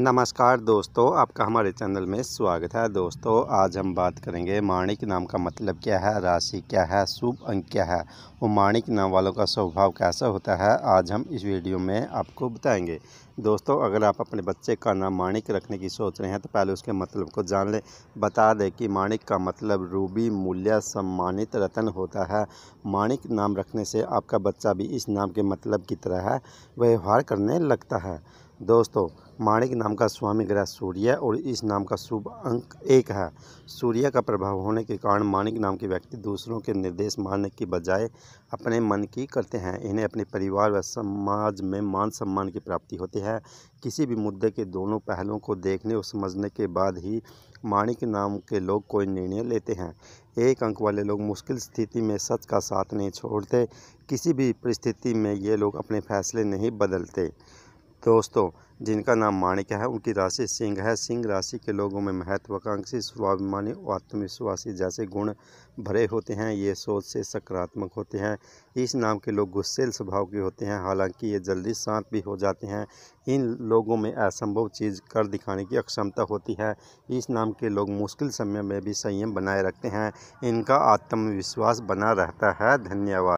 नमस्कार दोस्तों आपका हमारे चैनल में स्वागत है दोस्तों आज हम बात करेंगे माणिक नाम का मतलब क्या है राशि क्या है शुभ अंक क्या है और माणिक नाम वालों का स्वभाव कैसा होता है आज हम इस वीडियो में आपको बताएंगे दोस्तों अगर आप अपने बच्चे का नाम माणिक रखने की सोच रहे हैं तो पहले उसके मतलब को जान लें बता दें कि माणिक का मतलब रूबी मूल्य सम्मानित रतन होता है माणिक नाम रखने से आपका बच्चा भी इस नाम के मतलब की तरह व्यवहार करने लगता है दोस्तों माणिक नाम का स्वामी ग्रह सूर्य और इस नाम का शुभ अंक एक है सूर्य का प्रभाव होने के कारण माणिक नाम के व्यक्ति दूसरों के निर्देश मानने की बजाय अपने मन की करते हैं इन्हें अपने परिवार व समाज में मान सम्मान की प्राप्ति होती है किसी भी मुद्दे के दोनों पहलुओं को देखने और समझने के बाद ही माणिक नाम के लोग कोई निर्णय लेते हैं एक अंक वाले लोग मुश्किल स्थिति में सच का साथ नहीं छोड़ते किसी भी परिस्थिति में ये लोग अपने फैसले नहीं बदलते दोस्तों जिनका नाम माणिक है उनकी राशि सिंह है सिंह राशि के लोगों में महत्वाकांक्षी स्वाभिमानी और आत्मविश्वासी जैसे गुण भरे होते हैं ये सोच से सकारात्मक होते हैं इस नाम के लोग गुस्सेल स्वभाव के होते हैं हालांकि ये जल्दी शांत भी हो जाते हैं इन लोगों में असंभव चीज़ कर दिखाने की अक्षमता होती है इस नाम के लोग मुश्किल समय में भी संयम बनाए रखते हैं इनका आत्मविश्वास बना रहता है धन्यवाद